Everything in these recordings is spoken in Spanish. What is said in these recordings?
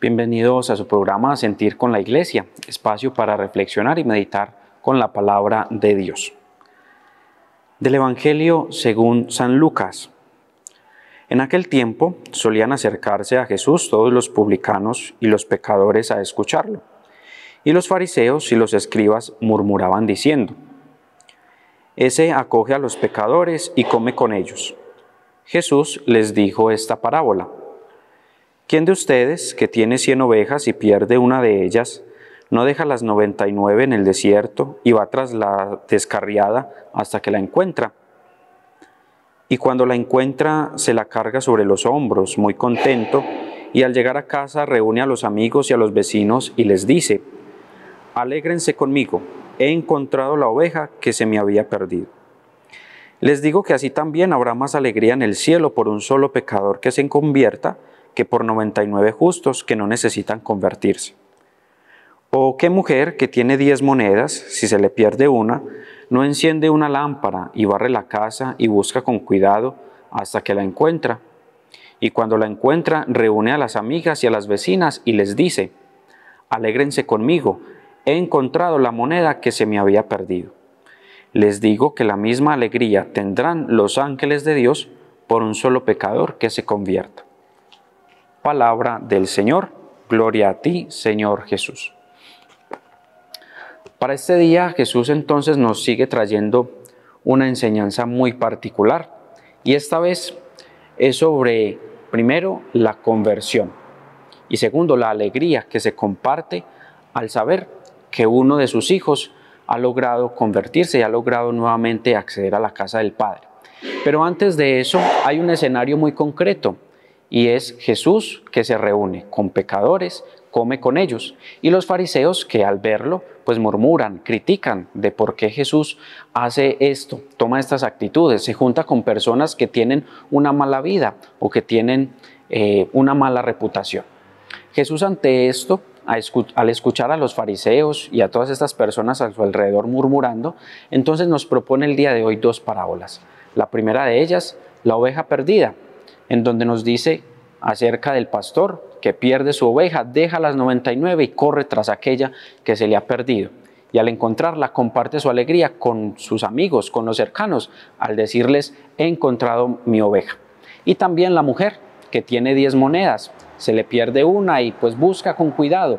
Bienvenidos a su programa Sentir con la Iglesia, espacio para reflexionar y meditar con la palabra de Dios. Del Evangelio según San Lucas. En aquel tiempo solían acercarse a Jesús todos los publicanos y los pecadores a escucharlo, y los fariseos y los escribas murmuraban diciendo, Ese acoge a los pecadores y come con ellos. Jesús les dijo esta parábola ¿Quién de ustedes que tiene cien ovejas y pierde una de ellas, no deja las noventa y nueve en el desierto y va tras la descarriada hasta que la encuentra? Y cuando la encuentra, se la carga sobre los hombros, muy contento, y al llegar a casa reúne a los amigos y a los vecinos y les dice, Alégrense conmigo, he encontrado la oveja que se me había perdido. Les digo que así también habrá más alegría en el cielo por un solo pecador que se convierta, que por 99 justos que no necesitan convertirse. ¿O qué mujer que tiene diez monedas, si se le pierde una, no enciende una lámpara y barre la casa y busca con cuidado hasta que la encuentra? Y cuando la encuentra, reúne a las amigas y a las vecinas y les dice, alégrense conmigo, he encontrado la moneda que se me había perdido. Les digo que la misma alegría tendrán los ángeles de Dios por un solo pecador que se convierta. Palabra del Señor. Gloria a ti, Señor Jesús. Para este día Jesús entonces nos sigue trayendo una enseñanza muy particular y esta vez es sobre, primero, la conversión y segundo, la alegría que se comparte al saber que uno de sus hijos ha logrado convertirse y ha logrado nuevamente acceder a la casa del Padre. Pero antes de eso hay un escenario muy concreto y es Jesús que se reúne con pecadores, come con ellos, y los fariseos que al verlo pues murmuran, critican de por qué Jesús hace esto, toma estas actitudes, se junta con personas que tienen una mala vida o que tienen eh, una mala reputación. Jesús ante esto, al escuchar a los fariseos y a todas estas personas a su alrededor murmurando, entonces nos propone el día de hoy dos parábolas. La primera de ellas, la oveja perdida, en donde nos dice acerca del pastor que pierde su oveja, deja las 99 y corre tras aquella que se le ha perdido. Y al encontrarla comparte su alegría con sus amigos, con los cercanos, al decirles, he encontrado mi oveja. Y también la mujer, que tiene 10 monedas, se le pierde una y pues busca con cuidado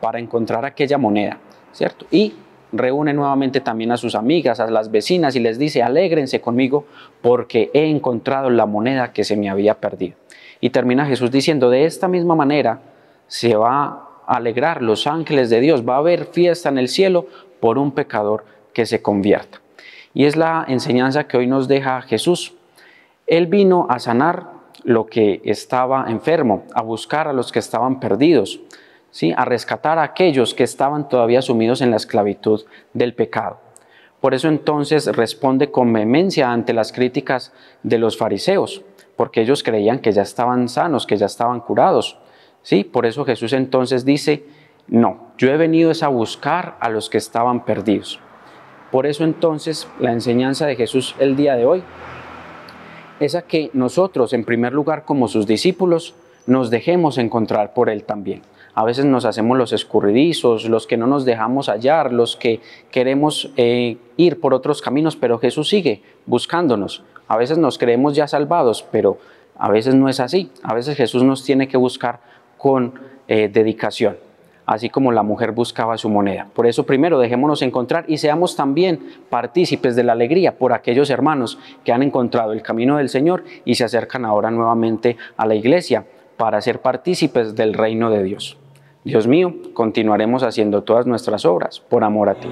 para encontrar aquella moneda, ¿cierto? Y reúne nuevamente también a sus amigas, a las vecinas y les dice, alégrense conmigo porque he encontrado la moneda que se me había perdido. Y termina Jesús diciendo, de esta misma manera se va a alegrar los ángeles de Dios, va a haber fiesta en el cielo por un pecador que se convierta. Y es la enseñanza que hoy nos deja Jesús. Él vino a sanar lo que estaba enfermo, a buscar a los que estaban perdidos, a rescatar a aquellos que estaban todavía sumidos en la esclavitud del pecado. Por eso entonces responde con vehemencia ante las críticas de los fariseos, porque ellos creían que ya estaban sanos, que ya estaban curados. ¿sí? Por eso Jesús entonces dice, no, yo he venido es a buscar a los que estaban perdidos. Por eso entonces la enseñanza de Jesús el día de hoy es a que nosotros, en primer lugar, como sus discípulos, nos dejemos encontrar por Él también a veces nos hacemos los escurridizos, los que no nos dejamos hallar, los que queremos eh, ir por otros caminos, pero Jesús sigue buscándonos. A veces nos creemos ya salvados, pero a veces no es así. A veces Jesús nos tiene que buscar con eh, dedicación, así como la mujer buscaba su moneda. Por eso primero dejémonos encontrar y seamos también partícipes de la alegría por aquellos hermanos que han encontrado el camino del Señor y se acercan ahora nuevamente a la iglesia para ser partícipes del reino de Dios. Dios mío, continuaremos haciendo todas nuestras obras por amor a ti.